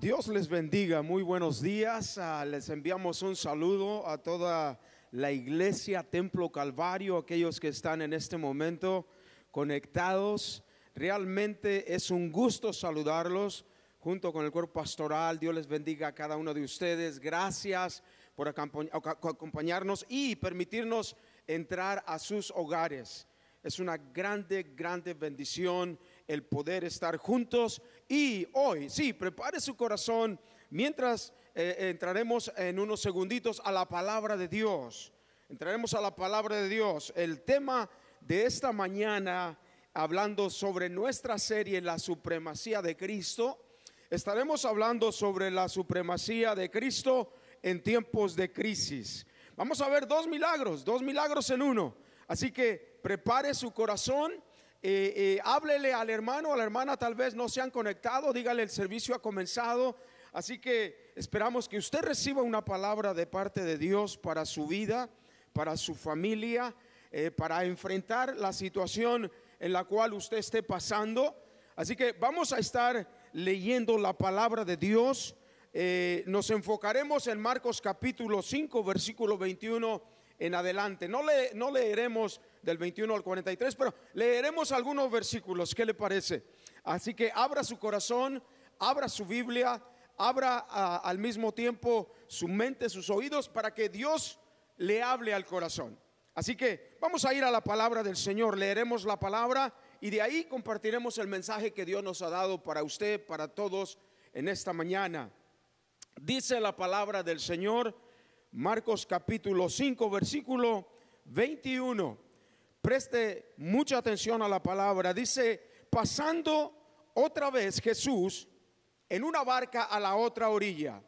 Dios les bendiga, muy buenos días. Ah, les enviamos un saludo a toda la iglesia, Templo Calvario, aquellos que están en este momento conectados. Realmente es un gusto saludarlos junto con el cuerpo pastoral. Dios les bendiga a cada uno de ustedes. Gracias por acompañarnos y permitirnos entrar a sus hogares. Es una grande, grande bendición el poder estar juntos. Y hoy, sí, prepare su corazón mientras eh, entraremos en unos segunditos a la palabra de Dios. Entraremos a la palabra de Dios. El tema de esta mañana, hablando sobre nuestra serie La Supremacía de Cristo, estaremos hablando sobre la supremacía de Cristo en tiempos de crisis. Vamos a ver dos milagros, dos milagros en uno. Así que prepare su corazón eh, eh, háblele al hermano, a la hermana, tal vez no se han conectado, dígale el servicio ha comenzado. Así que esperamos que usted reciba una palabra de parte de Dios para su vida, para su familia, eh, para enfrentar la situación en la cual usted esté pasando. Así que vamos a estar leyendo la palabra de Dios. nos enfocaremos en Marcos capítulo 5, versículo 21 en adelante. No, le, no leeremos del 21 al 43, pero leeremos algunos versículos, ¿qué le parece? Así que abra su corazón, abra su Biblia, abra ah, al mismo tiempo su mente, sus oídos, para que Dios le hable al corazón. Así que vamos a ir a la palabra del Señor, leeremos la palabra y de ahí compartiremos el mensaje que Dios nos ha dado para usted, para todos en esta mañana. Dice la palabra del Señor, Marcos capítulo 5, versículo 21. Preste mucha atención a la palabra. Dice, pasando otra vez Jesús en una barca a la otra orilla,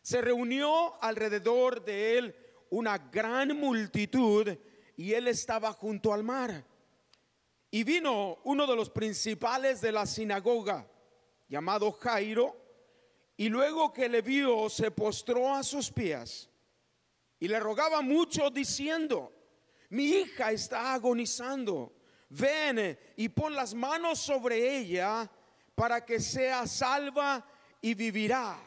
se reunió alrededor de él una gran multitud y él estaba junto al mar. Y vino uno de los principales de la sinagoga, llamado Jairo, y luego que le vio se postró a sus pies y le rogaba mucho diciendo, mi hija está agonizando. Ven eh, y pon las manos sobre ella para que sea salva y vivirá.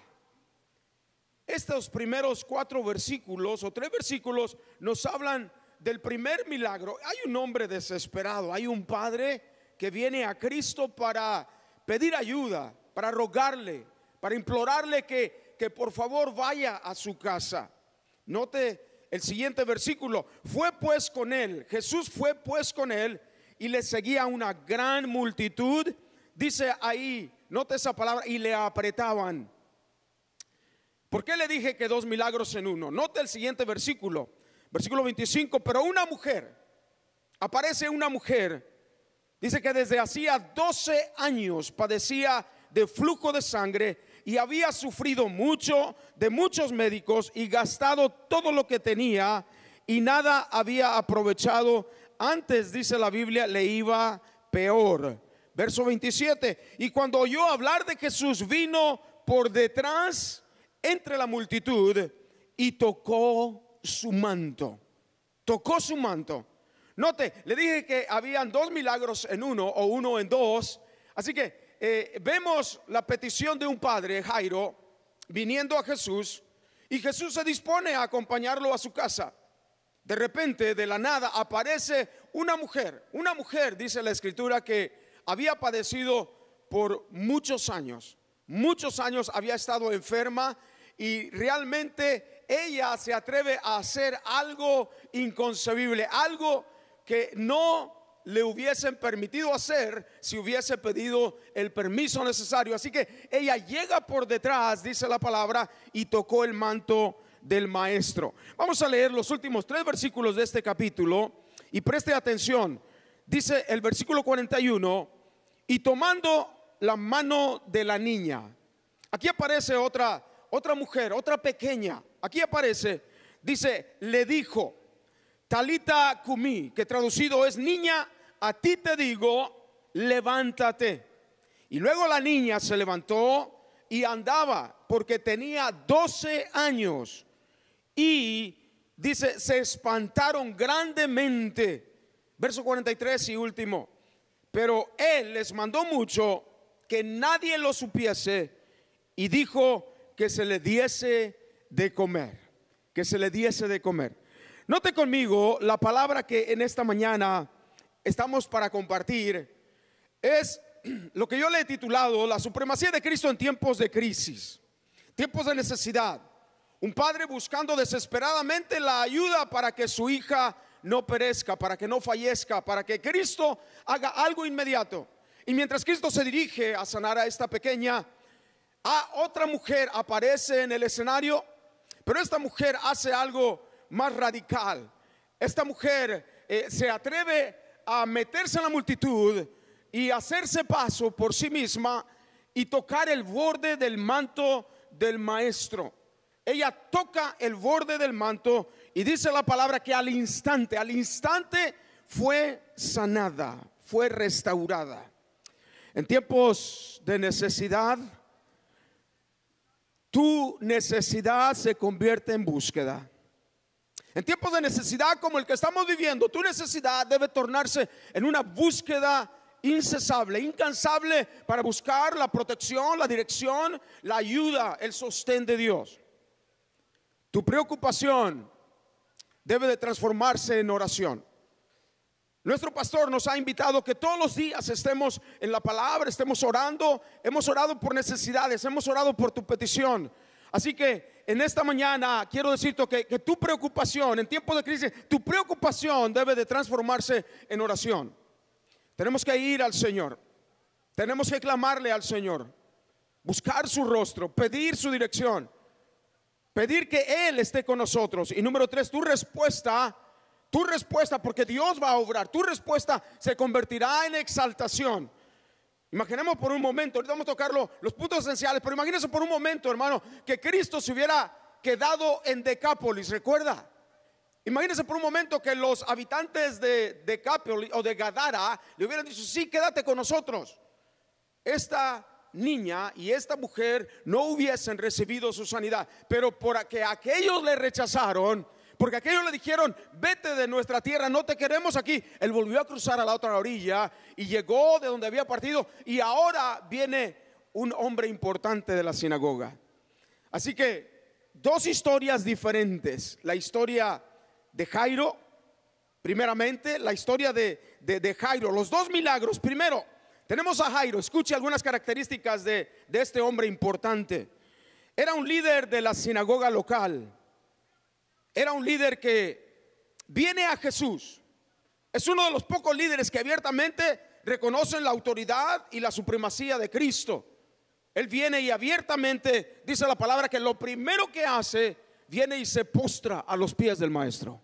Estos primeros cuatro versículos o tres versículos nos hablan del primer milagro. Hay un hombre desesperado, hay un padre que viene a Cristo para pedir ayuda, para rogarle, para implorarle que, que por favor vaya a su casa. Note el siguiente versículo, fue pues con él, Jesús fue pues con él y le seguía una gran multitud. Dice ahí, note esa palabra, y le apretaban. ¿Por qué le dije que dos milagros en uno? Note el siguiente versículo, versículo 25, pero una mujer, aparece una mujer, dice que desde hacía 12 años padecía de flujo de sangre y había sufrido mucho de muchos médicos y gastado todo lo que tenía y nada había aprovechado. Antes, dice la Biblia, le iba peor. Verso 27, y cuando oyó hablar de Jesús vino por detrás entre la multitud y tocó su manto. Tocó su manto. Note, le dije que habían dos milagros en uno o uno en dos. Así que eh, vemos la petición de un padre, Jairo, viniendo a Jesús, y Jesús se dispone a acompañarlo a su casa. De repente, de la nada, aparece una mujer, una mujer, dice la escritura, que había padecido por muchos años, muchos años había estado enferma y realmente ella se atreve a hacer algo inconcebible, algo que no le hubiesen permitido hacer si hubiese pedido el permiso necesario. Así que ella llega por detrás, dice la palabra, y tocó el manto del maestro. Vamos a leer los últimos tres versículos de este capítulo y preste atención. Dice el versículo 41, y tomando la mano de la niña. Aquí aparece otra, otra mujer, otra pequeña. Aquí aparece, dice, le dijo, Talita Kumi, que traducido es niña, a ti te digo, levántate. Y luego la niña se levantó y andaba porque tenía 12 años. Y dice, se espantaron grandemente. Verso 43 y último. Pero él les mandó mucho que nadie lo supiese y dijo que se le diese de comer, que se le diese de comer. Note conmigo la palabra que en esta mañana estamos para compartir es lo que yo le he titulado La supremacía de Cristo en tiempos de crisis, tiempos de necesidad. Un padre buscando desesperadamente la ayuda para que su hija no perezca, para que no fallezca, para que Cristo haga algo inmediato. Y mientras Cristo se dirige a sanar a esta pequeña, a otra mujer aparece en el escenario, pero esta mujer hace algo más radical. Esta mujer eh, se atreve a meterse en la multitud y hacerse paso por sí misma y tocar el borde del manto del maestro. Ella toca el borde del manto y dice la palabra que al instante, al instante fue sanada, fue restaurada. En tiempos de necesidad, tu necesidad se convierte en búsqueda. En tiempos de necesidad como el que estamos viviendo, tu necesidad debe tornarse en una búsqueda incesable, incansable para buscar la protección, la dirección, la ayuda, el sostén de Dios. Tu preocupación debe de transformarse en oración. Nuestro pastor nos ha invitado que todos los días estemos en la palabra, estemos orando. Hemos orado por necesidades, hemos orado por tu petición. Así que en esta mañana quiero decirte que, tu preocupación, en tiempos de crisis, tu preocupación debe de transformarse en oración. Tenemos que ir al Señor. Tenemos que clamarle al Señor. Buscar su rostro, pedir su dirección. Pedir que Él esté con nosotros. Y número tres, tu respuesta tu respuesta, porque Dios va a obrar, tu respuesta se convertirá en exaltación. Imaginemos por un momento, ahorita vamos a tocar los, puntos esenciales, pero imagínense por un momento, hermano, que Cristo se hubiera quedado en Decápolis, recuerda. Imagínense por un momento que los habitantes de Decápolis o de Gadara le hubieran dicho, sí, quédate con nosotros. Esta niña y esta mujer no hubiesen recibido su sanidad, pero por que aquellos le rechazaron, porque aquellos le dijeron, vete de nuestra tierra, no te queremos aquí. Él volvió a cruzar a la otra orilla y llegó de donde había partido y ahora viene un hombre importante de la sinagoga. Así que dos historias diferentes, la historia de Jairo, primeramente, la historia de, Jairo, los dos milagros, primero. Tenemos a Jairo, escuche algunas características de, de este hombre importante. Era un líder de la sinagoga local era un líder que viene a Jesús. Es uno de los pocos líderes que abiertamente reconocen la autoridad y la supremacía de Cristo. Él viene y abiertamente dice la palabra que lo primero que hace, viene y se postra a los pies del maestro.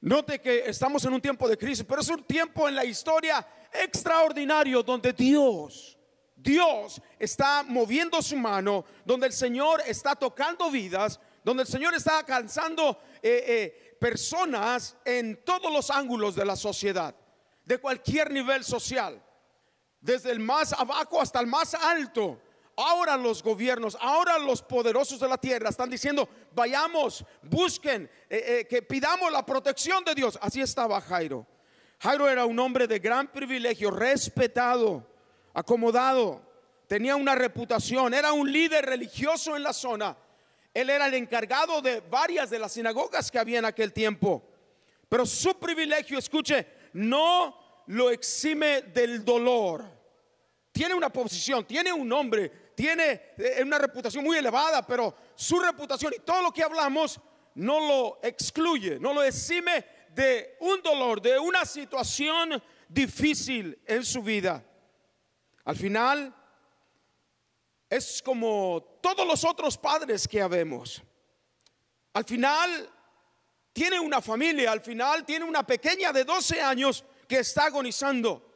Note que estamos en un tiempo de crisis, pero es un tiempo en la historia extraordinario donde Dios, Dios está moviendo su mano, donde el Señor está tocando vidas, donde el Señor está alcanzando eh, eh, personas en todos los ángulos de la sociedad, de cualquier nivel social, desde el más abajo hasta el más alto. Ahora los gobiernos, ahora los poderosos de la tierra están diciendo, vayamos, busquen, eh, que pidamos la protección de Dios. Así estaba Jairo. Jairo era un hombre de gran privilegio, respetado, acomodado, tenía una reputación, era un líder religioso en la zona él era el encargado de varias de las sinagogas que había en aquel tiempo. Pero su privilegio, escuche, no lo exime del dolor. Tiene una posición, tiene un nombre, tiene eh, eh, una reputación muy elevada, pero su reputación y todo lo que hablamos no lo excluye, no lo exime de un dolor, de una situación difícil en su vida. Al final, es como todos los otros padres que habemos. Al final tiene una familia, al final tiene una pequeña de 12 años que está agonizando.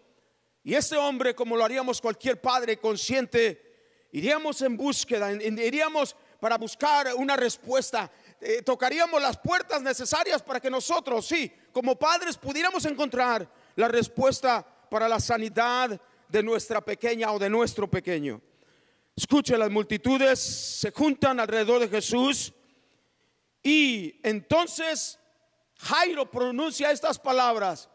Y este hombre, como lo haríamos cualquier padre consciente, iríamos en búsqueda, iríamos para buscar una respuesta. Eh, tocaríamos las puertas necesarias para que nosotros, sí, como padres, pudiéramos encontrar la respuesta para la sanidad de nuestra pequeña o de nuestro pequeño. Escucha, las multitudes se juntan alrededor de Jesús y entonces Jairo pronuncia estas palabras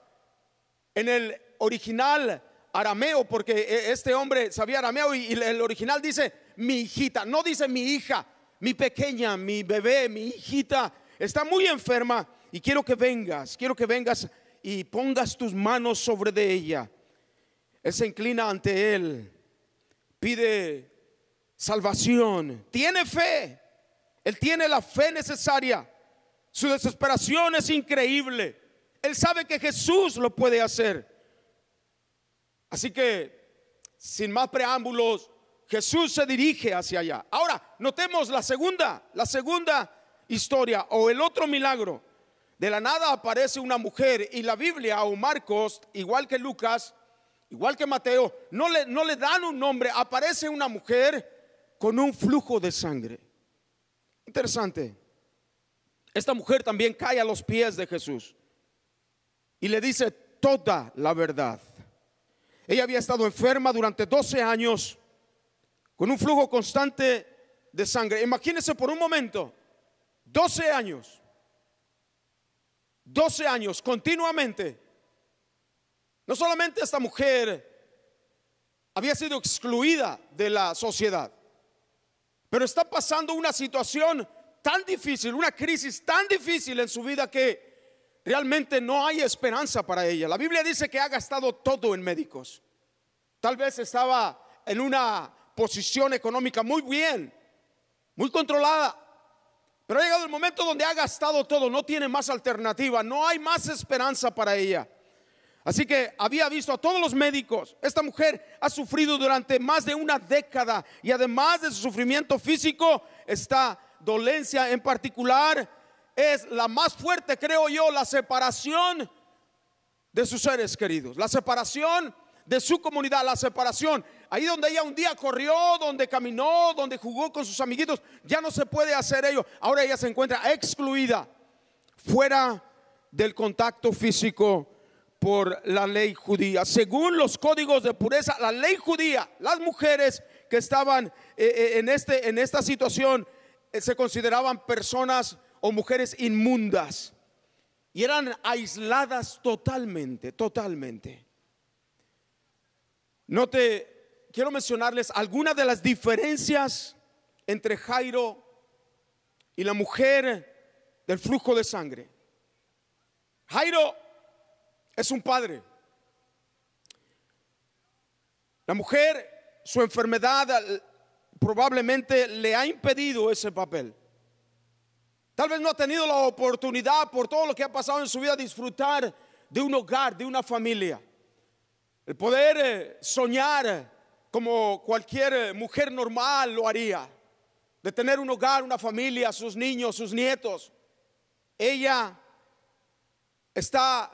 en el original arameo, porque e, este hombre sabía arameo y el original dice mi hijita, no dice mi hija, mi pequeña, mi bebé, mi hijita, está muy enferma y quiero que vengas, quiero que vengas y pongas tus manos sobre de ella. Él se inclina ante él, pide salvación. Tiene fe. Él tiene la fe necesaria. Su desesperación es increíble. Él sabe que Jesús lo puede hacer. Así que, sin más preámbulos, Jesús se dirige hacia allá. Ahora, notemos la segunda, la segunda historia o el otro milagro. De la nada aparece una mujer y la Biblia o Marcos, igual que Lucas, igual que Mateo, no le, no le dan un nombre. Aparece una mujer con un flujo de sangre. Interesante. Esta mujer también cae a los pies de Jesús y le dice toda la verdad. Ella había estado enferma durante 12 años con un flujo constante de sangre. Imagínense por un momento, 12 años, 12 años continuamente. No solamente esta mujer había sido excluida de la sociedad, pero está pasando una situación tan difícil, una crisis tan difícil en su vida que realmente no hay esperanza para ella. La Biblia dice que ha gastado todo en médicos. Tal vez estaba en una posición económica muy bien, muy controlada, pero ha llegado el momento donde ha gastado todo, no tiene más alternativa, no hay más esperanza para ella. Así que había visto a todos los médicos. Esta mujer ha sufrido durante más de una década y además de su sufrimiento físico, esta dolencia en particular es la más fuerte, creo yo, la separación de sus seres queridos, la separación de su comunidad, la separación. Ahí donde ella un día corrió, donde caminó, donde jugó con sus amiguitos, ya no se puede hacer ello. Ahora ella se encuentra excluida, fuera del contacto físico por la ley judía. Según los códigos de pureza, la ley judía, las mujeres que estaban eh, eh, en, este, en esta situación eh, se consideraban personas o mujeres inmundas y eran aisladas totalmente, totalmente. Note, quiero mencionarles algunas de las diferencias entre Jairo y la mujer del flujo de sangre. Jairo es un padre. La mujer, su enfermedad probablemente le ha impedido ese papel. Tal vez no ha tenido la oportunidad por todo lo que ha pasado en su vida disfrutar de un hogar, de una familia. El poder eh, soñar eh, como cualquier eh, mujer normal lo haría. De tener un hogar, una familia, sus niños, sus nietos. Ella está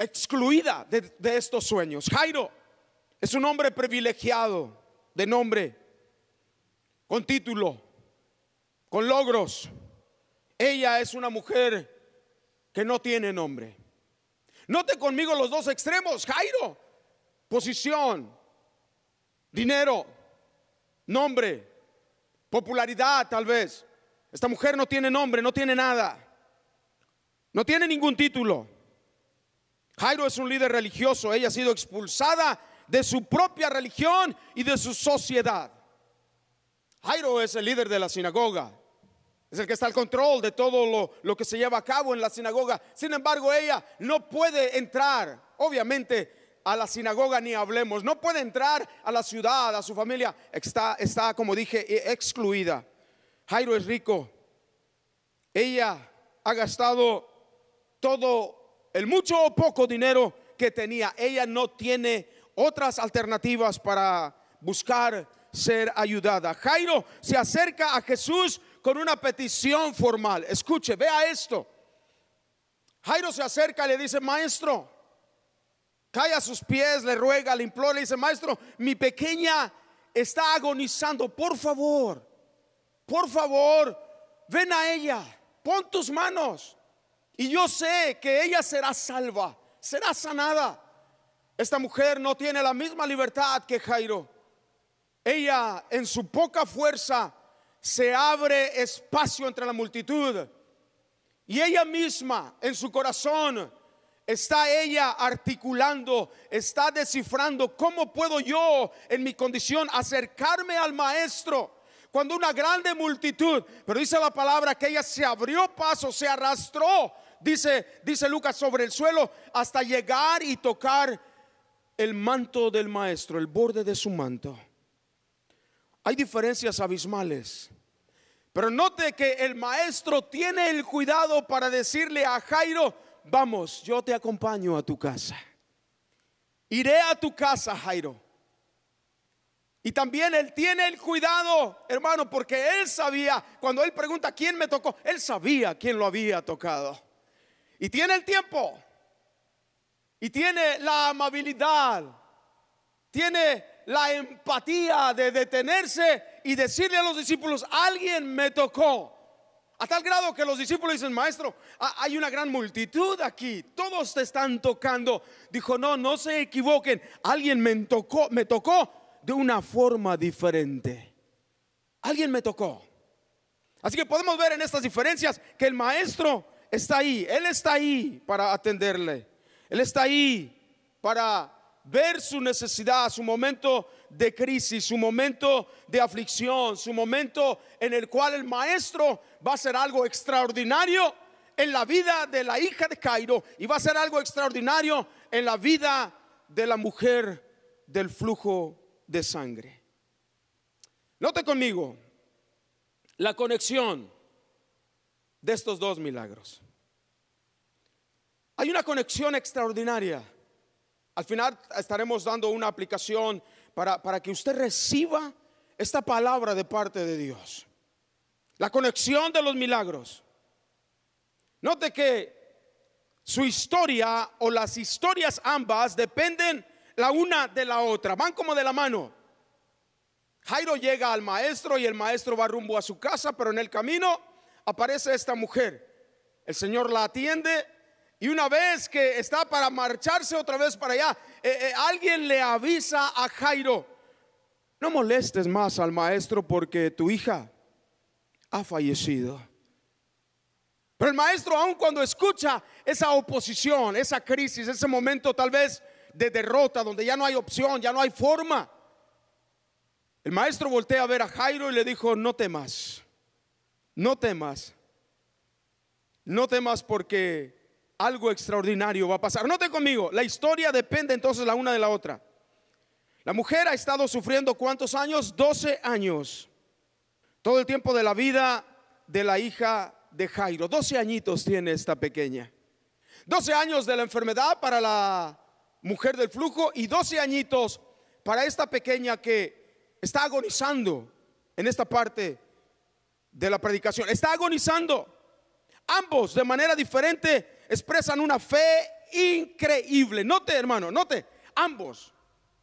excluida de, estos sueños. Jairo es un hombre privilegiado de nombre, con título, con logros. Ella es una mujer que no tiene nombre. Note conmigo los dos extremos, Jairo, posición, dinero, nombre, popularidad tal vez. Esta mujer no tiene nombre, no tiene nada, no tiene ningún título. Jairo es un líder religioso, ella ha sido expulsada de su propia religión y de su sociedad. Jairo es el líder de la sinagoga, es el que está al control de todo lo, que se lleva a cabo en la sinagoga. Sin embargo, ella no puede entrar, obviamente, a la sinagoga ni hablemos. No puede entrar a la ciudad, a su familia. Está, está como dije, e, excluida. Jairo es rico. Ella ha gastado todo el mucho o poco dinero que tenía. Ella no tiene otras alternativas para buscar ser ayudada. Jairo se acerca a Jesús con una petición formal. Escuche, vea esto. Jairo se acerca y le dice, maestro, cae a sus pies, le ruega, le implora, le dice, maestro, mi pequeña está agonizando, por favor, por favor, ven a ella, pon tus manos y yo sé que ella será salva, será sanada. Esta mujer no tiene la misma libertad que Jairo. Ella en su poca fuerza se abre espacio entre la multitud. Y ella misma en su corazón está ella articulando, está descifrando cómo puedo yo en mi condición acercarme al maestro cuando una grande multitud, pero dice la palabra que ella se abrió paso, se arrastró dice, dice Lucas, sobre el suelo hasta llegar y tocar el manto del maestro, el borde de su manto. Hay diferencias abismales. Pero note que el maestro tiene el cuidado para decirle a Jairo, vamos, yo te acompaño a tu casa. Iré a tu casa, Jairo. Y también él tiene el cuidado, hermano, porque él sabía, cuando él pregunta quién me tocó, él sabía quién lo había tocado. Y tiene el tiempo. Y tiene la amabilidad. Tiene la empatía de detenerse y decirle a los discípulos, alguien me tocó. A tal grado que los discípulos dicen, maestro, hay una gran multitud aquí, todos te están tocando. Dijo, no, no se equivoquen, alguien me tocó, me tocó de una forma diferente. Alguien me tocó. Así que podemos ver en estas diferencias que el maestro está ahí, Él está ahí para atenderle. Él está ahí para ver su necesidad, su momento de crisis, su momento de aflicción, su momento en el cual el maestro va a hacer algo extraordinario en la vida de la hija de Cairo y va a ser algo extraordinario en la vida de la mujer del flujo de sangre. Note conmigo la conexión de estos dos milagros. Hay una conexión extraordinaria. Al final estaremos dando una aplicación para, para, que usted reciba esta palabra de parte de Dios. La conexión de los milagros. Note que su historia o las historias ambas dependen la una de la otra, van como de la mano. Jairo llega al maestro y el maestro va rumbo a su casa, pero en el camino aparece esta mujer. El Señor la atiende y una vez que está para marcharse otra vez para allá, eh, eh, alguien le avisa a Jairo, no molestes más al maestro porque tu hija ha fallecido. Pero el maestro, aun cuando escucha esa oposición, esa crisis, ese momento tal vez de derrota, donde ya no hay opción, ya no hay forma, el maestro voltea a ver a Jairo y le dijo, no temas, no temas, no temas porque algo extraordinario va a pasar. te conmigo, la historia depende entonces la una de la otra. La mujer ha estado sufriendo cuántos años? 12 años. Todo el tiempo de la vida de la hija de Jairo. 12 añitos tiene esta pequeña. 12 años de la enfermedad para la mujer del flujo y 12 añitos para esta pequeña que está agonizando en esta parte de la predicación. Está agonizando. Ambos de manera diferente expresan una fe increíble. Note, hermano, note, ambos.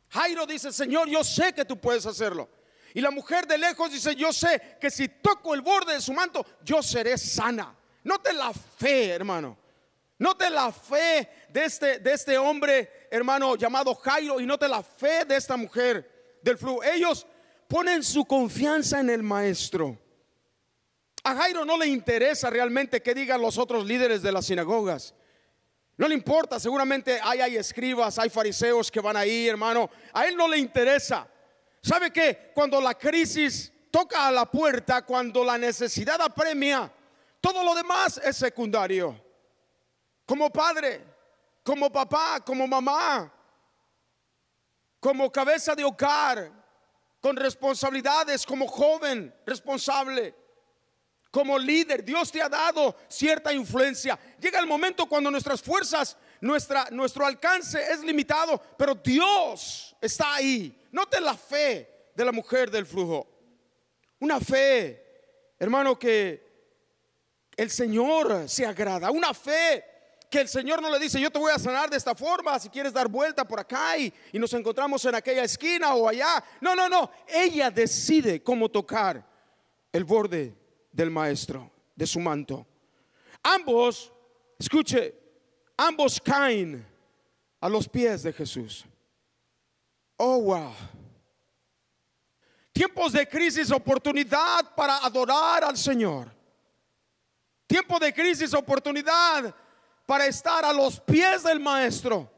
Jairo dice, Señor, yo sé que tú puedes hacerlo. Y la mujer de lejos dice, yo sé que si toco el borde de su manto, yo seré sana. Note la fe, hermano. Note la fe de este, de este hombre, hermano, llamado Jairo, y note la fe de esta mujer del flujo. Ellos ponen su confianza en el maestro. A Jairo no le interesa realmente que digan los otros líderes de las sinagogas. No le importa, seguramente hay, hay escribas, hay fariseos que van ahí, hermano. A él no le interesa. ¿Sabe qué? Cuando la crisis toca a la puerta, cuando la necesidad apremia, todo lo demás es secundario. Como padre, como papá, como mamá, como cabeza de hogar, con responsabilidades, como joven responsable como líder, Dios te ha dado cierta influencia. Llega el momento cuando nuestras fuerzas, nuestra, nuestro alcance es limitado, pero Dios está ahí. Note la fe de la mujer del flujo. Una fe, hermano, que el Señor se agrada. Una fe que el Señor no le dice, yo te voy a sanar de esta forma, si quieres dar vuelta por acá y nos encontramos en aquella esquina o allá. No, no, no. Ella decide cómo tocar el borde del maestro, de su manto. Ambos, escuche, ambos caen a los pies de Jesús. Oh, wow. Tiempos de crisis, oportunidad para adorar al Señor. Tiempo de crisis, oportunidad para estar a los pies del Maestro.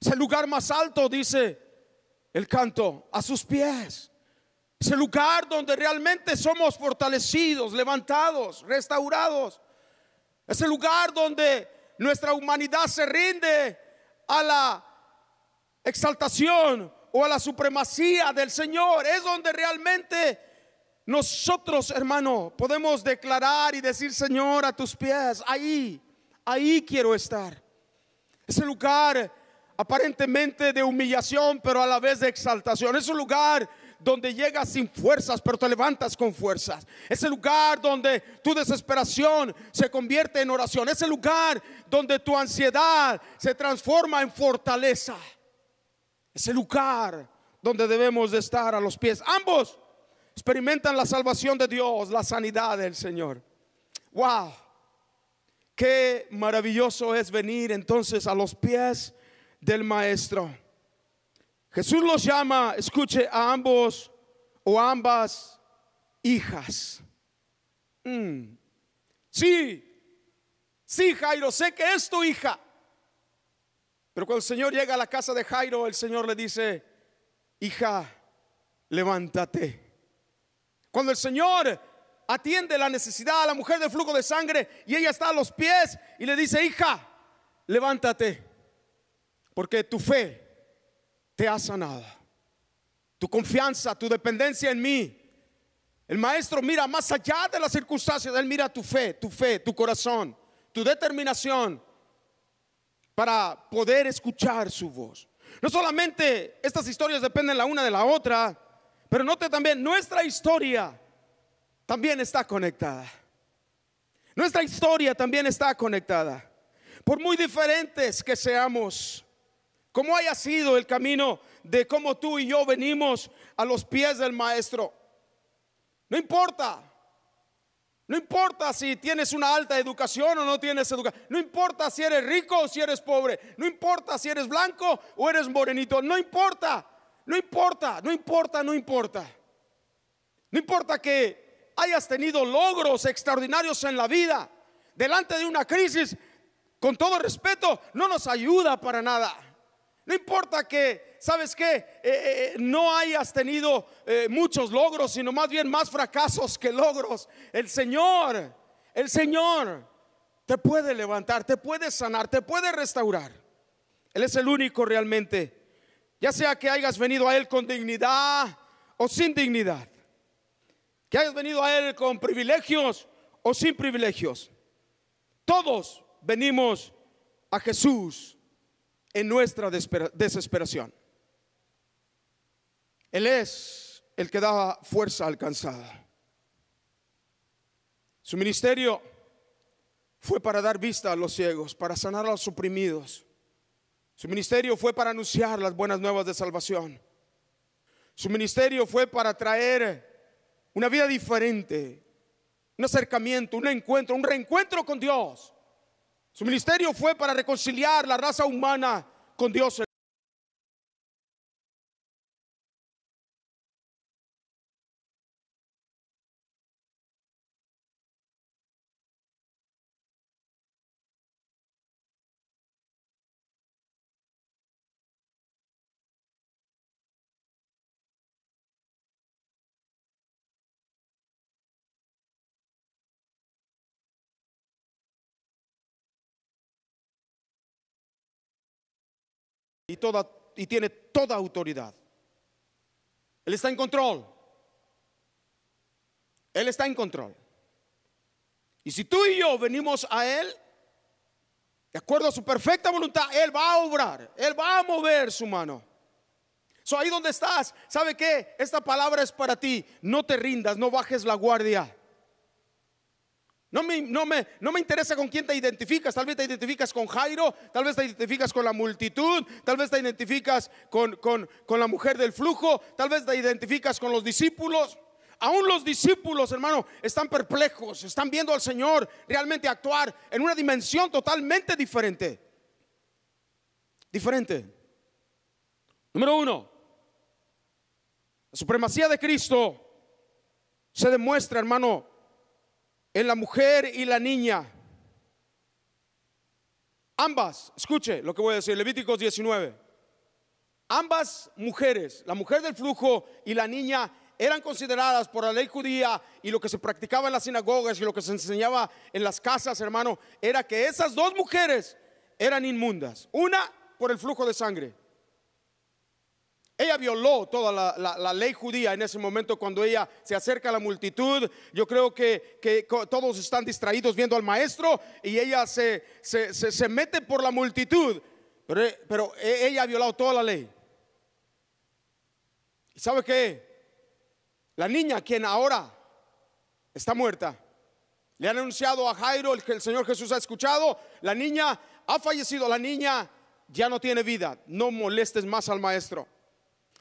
Es el lugar más alto, dice el canto, a sus pies. Es el lugar donde realmente somos fortalecidos, levantados, restaurados. Es el lugar donde nuestra humanidad se rinde a la exaltación o a la supremacía del Señor. Es donde realmente nosotros, hermano, podemos declarar y decir, Señor, a tus pies, ahí, ahí quiero estar. Ese lugar aparentemente de humillación, pero a la vez de exaltación. Es un lugar donde llegas sin fuerzas, pero te levantas con fuerzas. Ese lugar donde tu desesperación se convierte en oración. Ese lugar donde tu ansiedad se transforma en fortaleza. Ese lugar donde debemos de estar a los pies. Ambos experimentan la salvación de Dios, la sanidad del Señor. ¡Wow! Qué maravilloso es venir entonces a los pies del Maestro. Jesús los llama, escuche, a ambos o ambas hijas. Mm. Sí, sí, Jairo, sé que es tu hija. Pero cuando el Señor llega a la casa de Jairo, el Señor le dice, hija, levántate. Cuando el Señor atiende la necesidad a la mujer del flujo de sangre y ella está a los pies y le dice, hija, levántate, porque tu fe te ha sanado. Tu confianza, tu dependencia en mí. El maestro mira más allá de las circunstancias, él mira tu fe, tu fe, tu corazón, tu determinación para poder escuchar su voz. No solamente estas historias dependen la una de la otra, pero note también, nuestra historia también está conectada. Nuestra historia también está conectada. Por muy diferentes que seamos, Cómo haya sido el camino de cómo tú y yo venimos a los pies del maestro. No importa. No importa si tienes una alta educación o no tienes educación. No importa si eres rico o si eres pobre. No importa si eres blanco o eres morenito. No importa. No importa. No importa. No importa. No importa que hayas tenido logros extraordinarios en la vida. Delante de una crisis, con todo respeto, no nos ayuda para nada. No importa que, ¿sabes qué? Eh, eh, eh, no hayas tenido muchos logros, sino más bien más fracasos que logros. El Señor, el Señor te puede levantar, te puede sanar, te puede restaurar. Él es el único realmente. Ya sea que hayas venido a Él con dignidad o sin dignidad. Que hayas venido a Él con privilegios o sin privilegios. Todos venimos a Jesús en nuestra desesperación. Él es el que daba fuerza alcanzada. Su ministerio fue para dar vista a los ciegos, para sanar a los oprimidos. Su ministerio fue para anunciar las buenas nuevas de salvación. Su ministerio fue para traer una vida diferente, un acercamiento, un encuentro, un reencuentro con Dios. Su ministerio fue para reconciliar la raza humana con Dios y, toda, y tiene toda autoridad. Él está en control. Él está en control. Y si tú y yo venimos a Él, de acuerdo a su perfecta voluntad, Él va a obrar, Él va a mover su mano. So, ahí donde estás, ¿sabe qué? Esta palabra es para ti. No te rindas, no bajes la guardia. No me, interesa con quién te identificas. Tal vez te identificas con Jairo, tal vez te identificas con la multitud, tal vez te identificas con, con la mujer del flujo, tal vez te identificas con los discípulos. Aún los discípulos, hermano, están perplejos, están viendo al Señor realmente actuar en una dimensión totalmente diferente. Diferente. Número uno, la supremacía de Cristo se demuestra, hermano, en la mujer y la niña. Ambas, escuche lo que voy a decir, Levíticos 19. Ambas mujeres, la mujer del flujo y la niña, eran consideradas por la ley judía y lo que se practicaba en las sinagogas y lo que se enseñaba en las casas, hermano, era que esas dos mujeres eran inmundas. Una por el flujo de sangre ella violó toda la, ley judía en ese momento cuando ella se acerca a la multitud. Yo creo que, que todos están distraídos viendo al maestro y ella se, se, mete por la multitud. Pero, eh, eh, ella ha violado toda la ley. sabe qué? La niña, quien ahora está muerta, le han anunciado a Jairo el que el Señor Jesús ha escuchado. La niña ha fallecido, la niña ya no tiene vida. No molestes más al maestro.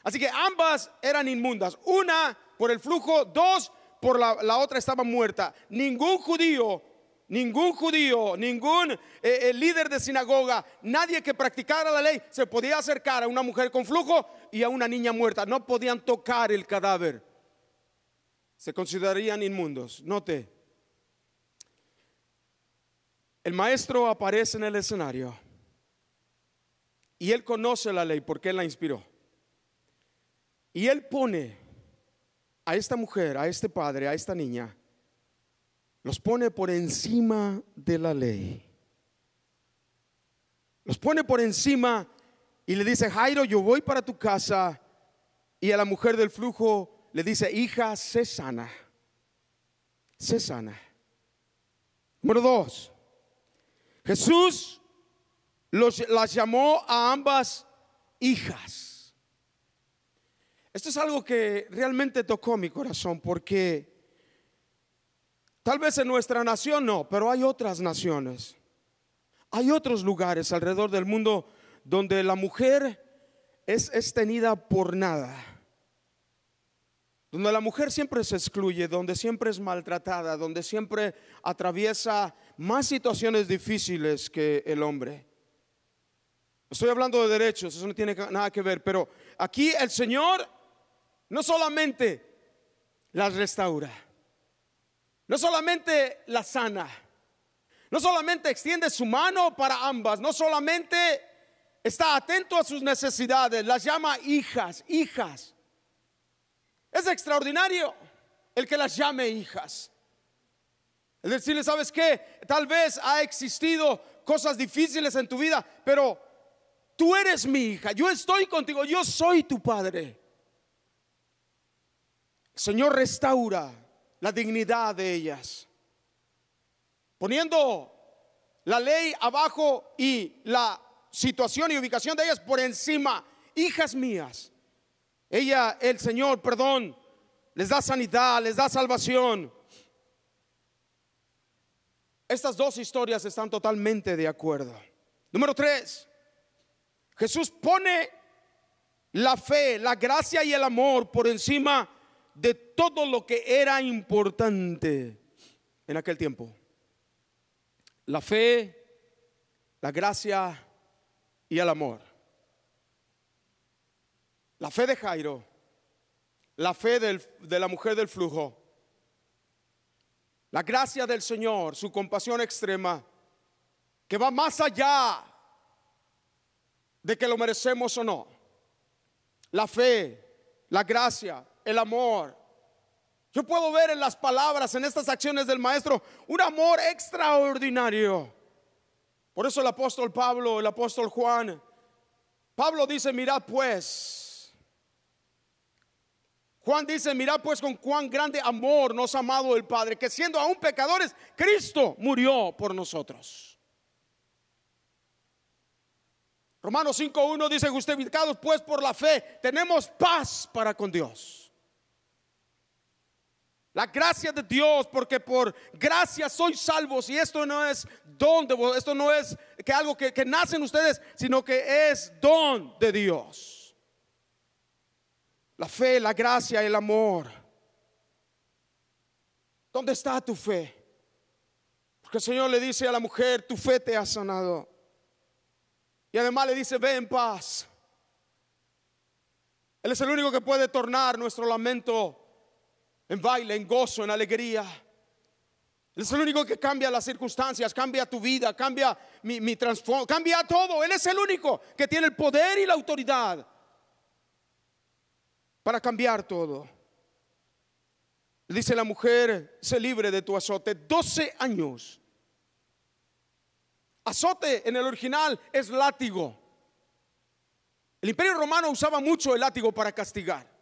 Así que ambas eran inmundas. Una por el flujo, dos por la, otra estaba muerta. Ningún judío, ningún judío, ningún eh, eh, líder de sinagoga, nadie que practicara la ley se podía acercar a una mujer con flujo y a una niña muerta. No podían tocar el cadáver. Se considerarían inmundos. Note. El maestro aparece en el escenario y él conoce la ley porque él la inspiró. Y él pone a esta mujer, a este padre, a esta niña, los pone por encima de la ley. Los pone por encima y le dice, Jairo, yo voy para tu casa. Y a la mujer del flujo le dice, hija, sé sana. Sé sana. Número dos, Jesús las llamó a ambas hijas. Esto es algo que realmente tocó mi corazón porque tal vez en nuestra nación no, pero hay otras naciones. Hay otros lugares alrededor del mundo donde la mujer es, es tenida por nada donde la mujer siempre se excluye, donde siempre es maltratada, donde siempre atraviesa más situaciones difíciles que el hombre. Estoy hablando de derechos, eso no tiene nada que ver, pero aquí el Señor no solamente las restaura, no solamente las sana, no solamente extiende su mano para ambas, no solamente está atento a sus necesidades, las llama hijas, hijas. Es extraordinario el que las llame hijas. El decirle, ¿sabes qué? Tal vez ha existido cosas difíciles en tu vida, pero tú eres mi hija, yo estoy contigo, yo soy tu padre. Señor, restaura la dignidad de ellas, poniendo la ley abajo y la situación y ubicación de ellas por encima. Hijas mías, ella, el Señor, perdón, les da sanidad, les da salvación. Estas dos historias están totalmente de acuerdo. Número tres, Jesús pone la fe, la gracia y el amor por encima de todo lo que era importante en aquel tiempo. La fe, la gracia y el amor. La fe de Jairo, la fe de la mujer del flujo, la gracia del Señor, su compasión extrema, que va más allá de que lo merecemos o no. La fe, la gracia, el amor. Yo puedo ver en las palabras, en estas acciones del maestro, un amor extraordinario. Por eso el apóstol Pablo, el apóstol Juan, Pablo dice, mirad pues. Juan dice, mirad pues con cuán grande amor nos ha amado el Padre, que siendo aún pecadores, Cristo murió por nosotros. Romanos 5.1 dice, justificados pues por la fe, tenemos paz para con Dios. La gracia de Dios, porque por gracia sois salvos. Y esto no es don de esto no es que algo que, nacen ustedes, sino que es don de Dios. La fe, la gracia, el amor. ¿Dónde está tu fe? Porque el Señor le dice a la mujer, tu fe te ha sanado. Y además le dice, ve en paz. Él es el único que puede tornar nuestro lamento en baile, en gozo, en alegría. Él es el único que cambia las circunstancias, cambia tu vida, cambia mi, transformación. cambia todo. Él es el único que tiene el poder y la autoridad para cambiar todo. Dice la mujer, se libre de tu azote. 12 años. Azote en el original es látigo. El imperio romano usaba mucho el látigo para castigar.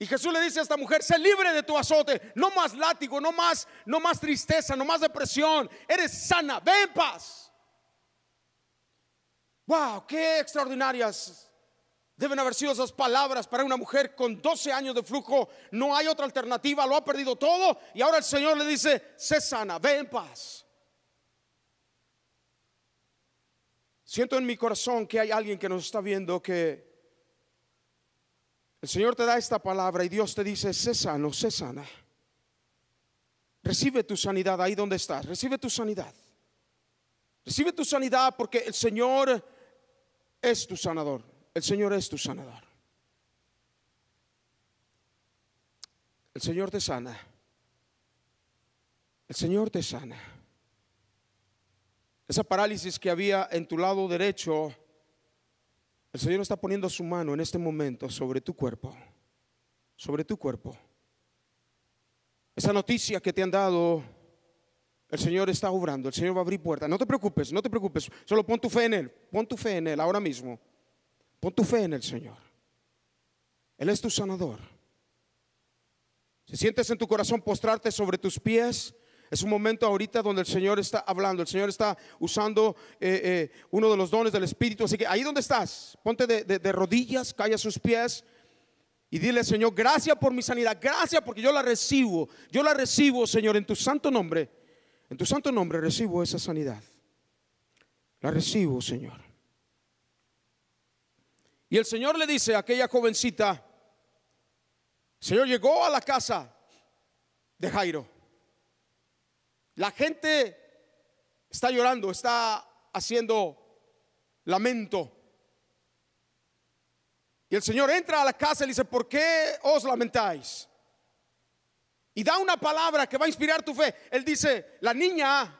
Y Jesús le dice a esta mujer, sé libre de tu azote, no más látigo, no más, no más tristeza, no más depresión, eres sana, ve en paz. Wow, qué extraordinarias deben haber sido esas palabras para una mujer con 12 años de flujo, no hay otra alternativa, lo ha perdido todo y ahora el Señor le dice, sé sana, ve en paz. Siento en mi corazón que hay alguien que nos está viendo que el Señor te da esta palabra y Dios te dice, sé sano, sé sana. Recibe tu sanidad ahí donde estás, recibe tu sanidad. Recibe tu sanidad porque el Señor es tu sanador. El Señor es tu sanador. El Señor te sana. El Señor te sana. Esa parálisis que había en tu lado derecho el Señor está poniendo su mano en este momento sobre tu cuerpo, sobre tu cuerpo. Esa noticia que te han dado, el Señor está obrando, el Señor va a abrir puertas. No te preocupes, no te preocupes, solo pon tu fe en Él, pon tu fe en Él ahora mismo. Pon tu fe en el Señor. Él es tu sanador. Si sientes en tu corazón postrarte sobre tus pies, es un momento ahorita donde el Señor está hablando, el Señor está usando eh, eh, uno de los dones del Espíritu. Así que ahí donde estás, ponte de, rodillas, de rodillas, calla sus pies y dile, Señor, gracias por mi sanidad, gracias porque yo la recibo, yo la recibo, Señor, en tu santo nombre, en tu santo nombre recibo esa sanidad. La recibo, Señor. Y el Señor le dice a aquella jovencita, Señor llegó a la casa de Jairo la gente está llorando, está haciendo lamento. Y el Señor entra a la casa y dice, ¿por qué os lamentáis? Y da una palabra que va a inspirar tu fe. Él dice, la niña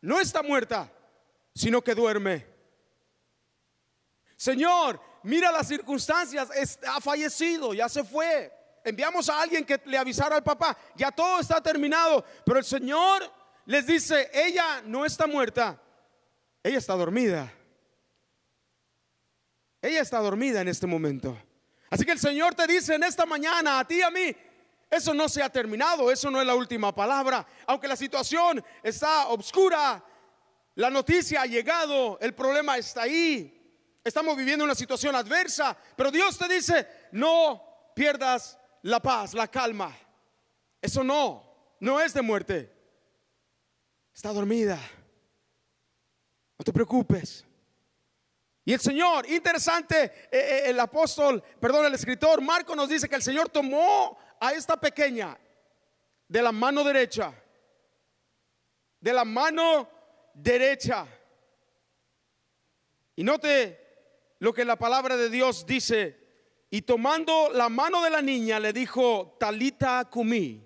no está muerta, sino que duerme. Señor, mira las circunstancias, ha fallecido, ya se fue enviamos a alguien que le avisara al papá, ya todo está terminado, pero el Señor les dice, ella no está muerta, ella está dormida. Ella está dormida en este momento. Así que el Señor te dice en esta mañana, a ti y a mí, eso no se ha terminado, eso no es la última palabra. Aunque la situación está obscura, la noticia ha llegado, el problema está ahí. Estamos viviendo una situación adversa, pero Dios te dice, no pierdas la paz, la calma. Eso no, no es de muerte. Está dormida. No te preocupes. Y el Señor, interesante, eh, eh, el apóstol, perdón, el escritor Marco nos dice que el Señor tomó a esta pequeña de la mano derecha, de la mano derecha. Y note lo que la palabra de Dios dice y tomando la mano de la niña le dijo, Talita Kumi,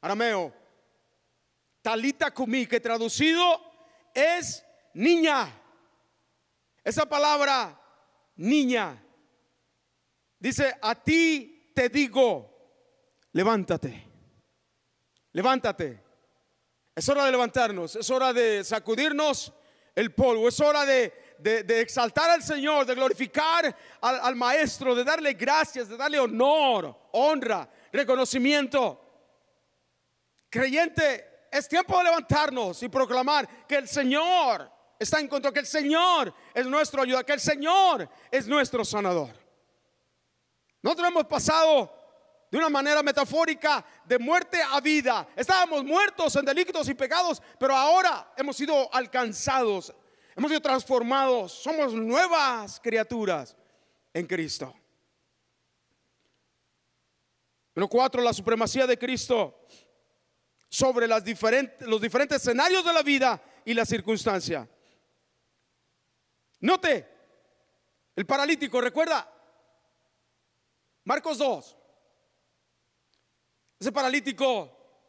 arameo, Talita Kumi, que traducido es niña. Esa palabra, niña, dice, a ti te digo, levántate, levántate. Es hora de levantarnos, es hora de sacudirnos el polvo, es hora de de, exaltar al Señor, de glorificar al, Maestro, de darle gracias, de darle honor, honra, reconocimiento. Creyente, es tiempo de levantarnos y proclamar que el Señor está en contra, que el Señor es nuestro ayuda, que el Señor es nuestro sanador. Nosotros hemos pasado de una manera metafórica de muerte a vida. Estábamos muertos en delitos y pecados, pero ahora hemos sido alcanzados, hemos sido transformados, somos nuevas criaturas en Cristo. Número cuatro, la supremacía de Cristo sobre los diferentes escenarios de la vida y la circunstancia. Note, el paralítico, recuerda, Marcos 2, ese paralítico,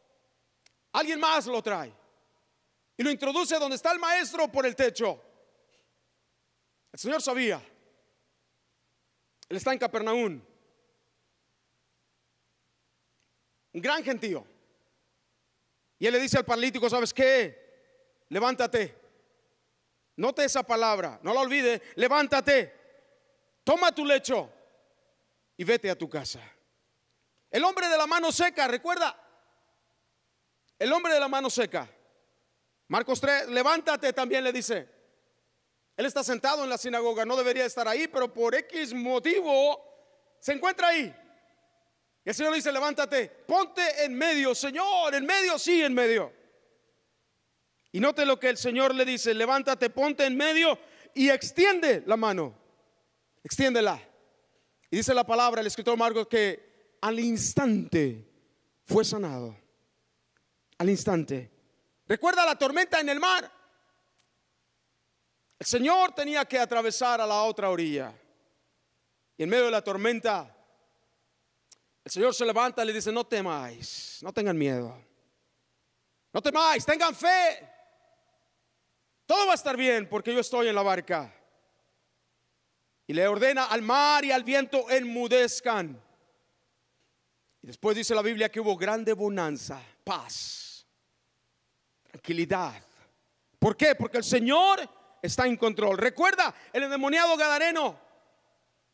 alguien más lo trae y lo introduce donde está el maestro por el techo. El Señor sabía. Él está en Capernaum. Un gran gentío. Y él le dice al paralítico, ¿sabes qué? Levántate. Note esa palabra, no la olvide. Levántate. Toma tu lecho y vete a tu casa. El hombre de la mano seca, recuerda. El hombre de la mano seca. Marcos 3, levántate también le dice. Él está sentado en la sinagoga, no debería estar ahí, pero por X motivo se encuentra ahí. Y el Señor le dice, levántate, ponte en medio, Señor, en medio, sí, en medio. Y note lo que el Señor le dice, levántate, ponte en medio y extiende la mano, extiéndela. Y dice la palabra, el escritor Marcos, que al instante fue sanado, al instante. Recuerda la tormenta en el mar. El Señor tenía que atravesar a la otra orilla. Y en medio de la tormenta, el Señor se levanta y le dice, no temáis, no tengan miedo. No temáis, tengan fe. Todo va a estar bien porque yo estoy en la barca. Y le ordena al mar y al viento enmudezcan. Y después dice la Biblia que hubo grande bonanza, paz tranquilidad. ¿Por qué? Porque el Señor está en control. Recuerda el endemoniado gadareno,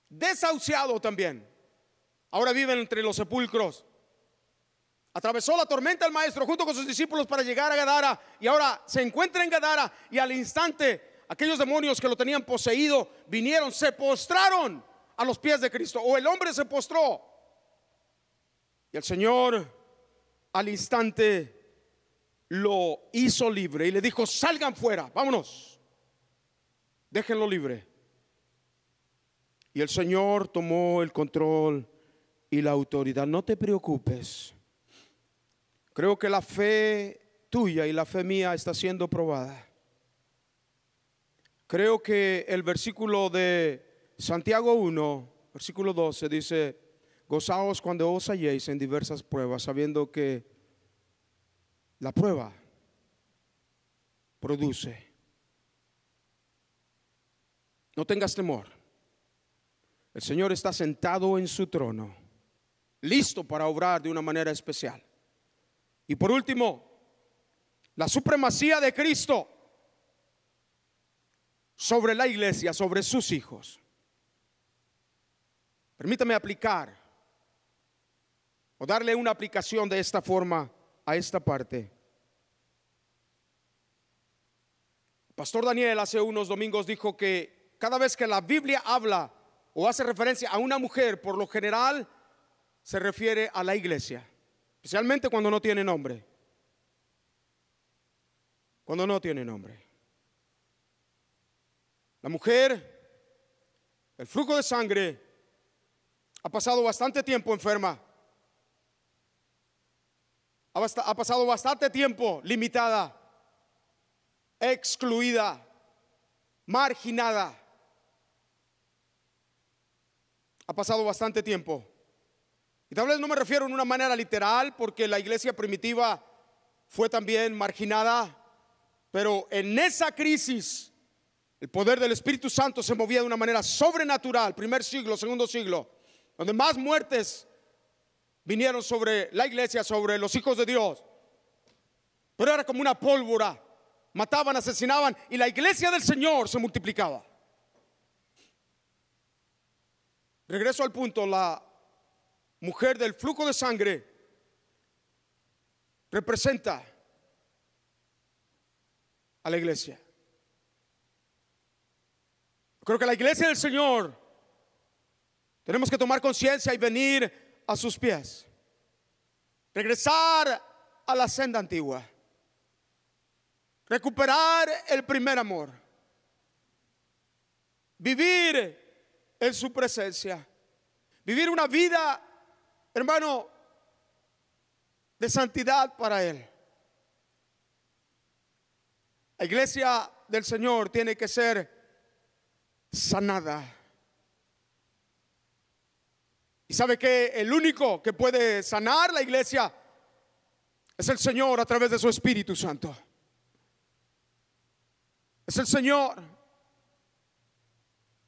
desahuciado también. Ahora vive entre los sepulcros. Atravesó la tormenta el maestro junto con sus discípulos para llegar a Gadara y ahora se encuentra en Gadara y al instante aquellos demonios que lo tenían poseído vinieron, se postraron a los pies de Cristo o el hombre se postró. Y el Señor al instante lo hizo libre y le dijo, salgan fuera, vámonos, déjenlo libre. Y el Señor tomó el control y la autoridad. No te preocupes. Creo que la fe tuya y la fe mía está siendo probada. Creo que el versículo de Santiago 1, versículo 12 dice, gozaos cuando os halléis en diversas pruebas, sabiendo que la prueba produce. No tengas temor. El Señor está sentado en su trono, listo para obrar de una manera especial. Y por último, la supremacía de Cristo sobre la iglesia, sobre sus hijos. Permítame aplicar o darle una aplicación de esta forma a esta parte. Pastor Daniel hace unos domingos dijo que cada vez que la Biblia habla o hace referencia a una mujer, por lo general se refiere a la iglesia, especialmente cuando no tiene nombre. Cuando no tiene nombre. La mujer, el flujo de sangre, ha pasado bastante tiempo enferma ha pasado bastante tiempo limitada, excluida, marginada. Ha pasado bastante tiempo. Y tal vez no me refiero en una manera literal, porque la iglesia primitiva fue también marginada, pero en esa crisis el poder del Espíritu Santo se movía de una manera sobrenatural, primer siglo, segundo siglo, donde más muertes vinieron sobre la iglesia, sobre los hijos de Dios. Pero era como una pólvora. Mataban, asesinaban y la iglesia del Señor se multiplicaba. Regreso al punto, la mujer del flujo de sangre representa a la iglesia. Creo que la iglesia del Señor tenemos que tomar conciencia y venir a sus pies, regresar a la senda antigua, recuperar el primer amor, vivir en su presencia, vivir una vida, hermano, de santidad para Él. La iglesia del Señor tiene que ser sanada y sabe que el único que puede sanar la iglesia es el Señor a través de su Espíritu Santo. Es el Señor.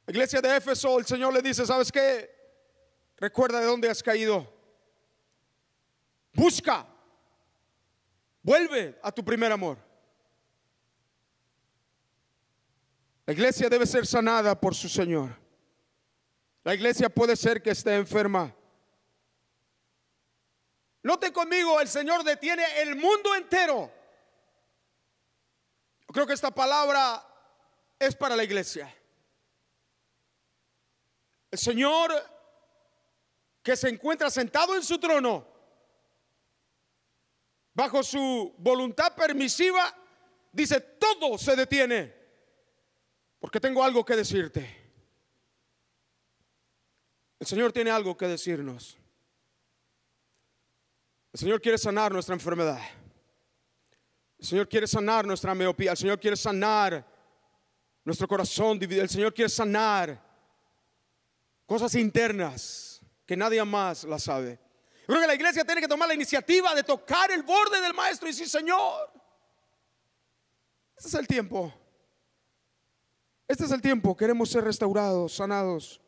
La iglesia de Éfeso, el Señor le dice, ¿sabes qué? Recuerda de dónde has caído. Busca. Vuelve a tu primer amor. La iglesia debe ser sanada por su Señor. La iglesia puede ser que esté enferma. Note conmigo, el Señor detiene el mundo entero. Yo creo que esta palabra es para la iglesia. El Señor que se encuentra sentado en su trono, bajo su voluntad permisiva, dice, todo se detiene, porque tengo algo que decirte. El Señor tiene algo que decirnos. El Señor quiere sanar nuestra enfermedad. El Señor quiere sanar nuestra miopía. El Señor quiere sanar nuestro corazón dividido. El Señor quiere sanar cosas internas que nadie más las sabe. Creo que la iglesia tiene que tomar la iniciativa de tocar el borde del maestro y decir, Señor, este es el tiempo. Este es el tiempo. Queremos ser restaurados, sanados.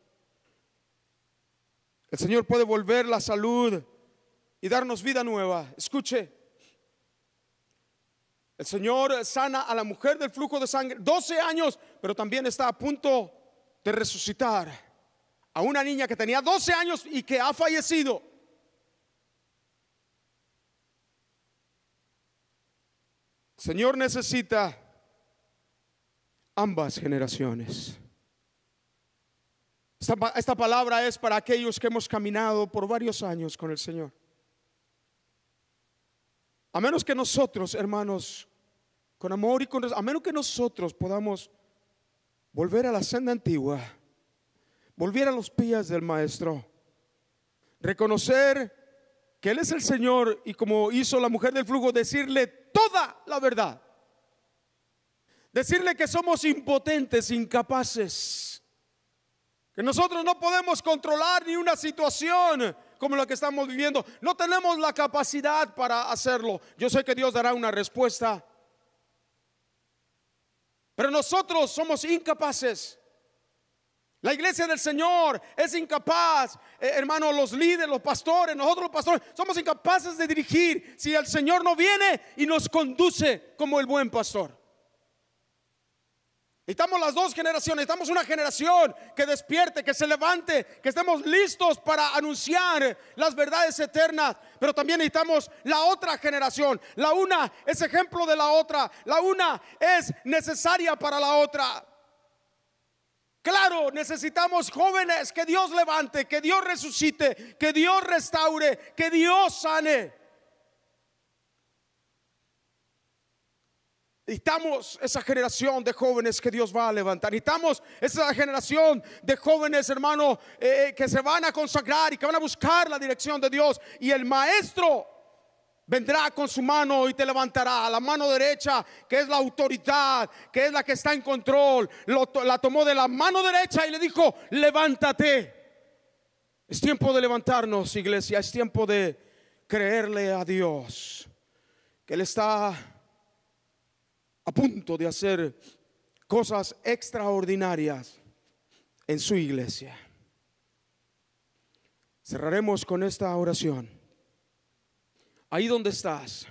El Señor puede volver la salud y darnos vida nueva. Escuche. El Señor sana a la mujer del flujo de sangre, 12 años, pero también está a punto de resucitar a una niña que tenía 12 años y que ha fallecido. El Señor necesita ambas generaciones. Esta, palabra es para aquellos que hemos caminado por varios años con el Señor. A menos que nosotros, hermanos, con amor y con a menos que nosotros podamos volver a la senda antigua, volver a los pies del Maestro, reconocer que Él es el Señor y como hizo la mujer del flujo, decirle toda la verdad, decirle que somos impotentes, incapaces que nosotros no podemos controlar ni una situación como la que estamos viviendo. No tenemos la capacidad para hacerlo. Yo sé que Dios dará una respuesta. Pero nosotros somos incapaces. La iglesia del Señor es incapaz, eh, Hermanos los líderes, los pastores, nosotros los pastores, somos incapaces de dirigir si el Señor no viene y nos conduce como el buen pastor. Necesitamos las dos generaciones, necesitamos una generación que despierte, que se levante, que estemos listos para anunciar las verdades eternas, pero también necesitamos la otra generación. La una es ejemplo de la otra, la una es necesaria para la otra. Claro, necesitamos jóvenes que Dios levante, que Dios resucite, que Dios restaure, que Dios sane. Necesitamos esa generación de jóvenes que Dios va a levantar. Necesitamos esa generación de jóvenes, hermano, eh, que se van a consagrar y que van a buscar la dirección de Dios. Y el maestro vendrá con su mano y te levantará. La mano derecha, que es la autoridad, que es la que está en control, la tomó de la mano derecha y le dijo, levántate. Es tiempo de levantarnos, iglesia. Es tiempo de creerle a Dios. Que Él está a punto de hacer cosas extraordinarias en su iglesia. Cerraremos con esta oración. Ahí donde estás,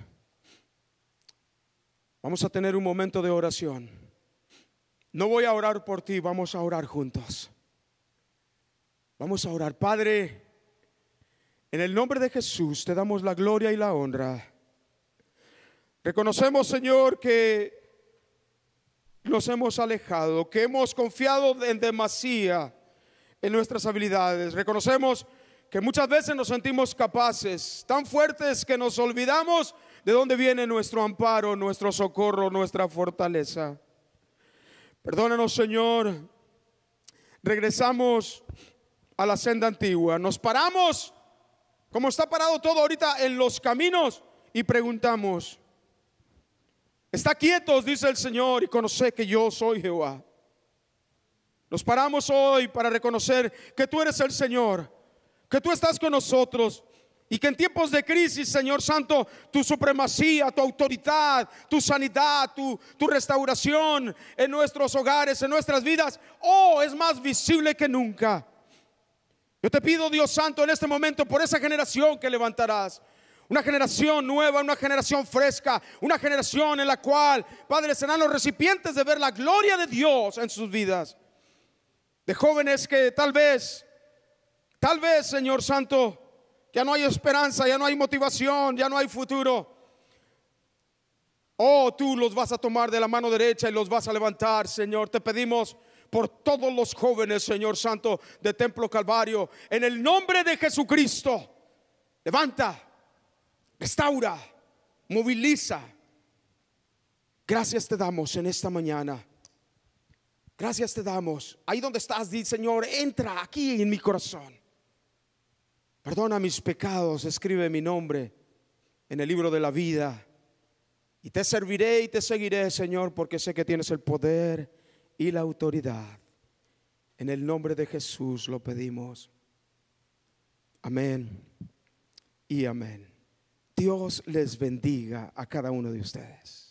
vamos a tener un momento de oración. No voy a orar por ti, vamos a orar juntos. Vamos a orar. Padre, en el nombre de Jesús te damos la gloria y la honra. Reconocemos, Señor, que nos hemos alejado, que hemos confiado en demasía en nuestras habilidades. Reconocemos que muchas veces nos sentimos capaces, tan fuertes que nos olvidamos de dónde viene nuestro amparo, nuestro socorro, nuestra fortaleza. Perdónanos, Señor. Regresamos a la senda antigua. Nos paramos, como está parado todo ahorita, en los caminos y preguntamos, Está quietos, dice el Señor, y conoce que yo soy Jehová. Nos paramos hoy para reconocer que tú eres el Señor, que tú estás con nosotros y que en tiempos de crisis, Señor Santo, tu supremacía, tu autoridad, tu sanidad, tu, tu restauración en nuestros hogares, en nuestras vidas, oh, es más visible que nunca. Yo te pido, Dios Santo, en este momento por esa generación que levantarás, una generación nueva, una generación fresca, una generación en la cual, padres serán los recipientes de ver la gloria de Dios en sus vidas. De jóvenes que tal vez, tal vez, Señor Santo, ya no hay esperanza, ya no hay motivación, ya no hay futuro. Oh, tú los vas a tomar de la mano derecha y los vas a levantar, Señor. Te pedimos por todos los jóvenes, Señor Santo, de Templo Calvario, en el nombre de Jesucristo. Levanta restaura, moviliza. Gracias te damos en esta mañana. Gracias te damos. Ahí donde estás, di Señor, entra aquí en mi corazón. Perdona mis pecados, escribe mi nombre en el libro de la vida. Y te serviré y te seguiré, Señor, porque sé que tienes el poder y la autoridad. En el nombre de Jesús lo pedimos. Amén y amén. Dios les bendiga a cada uno de ustedes.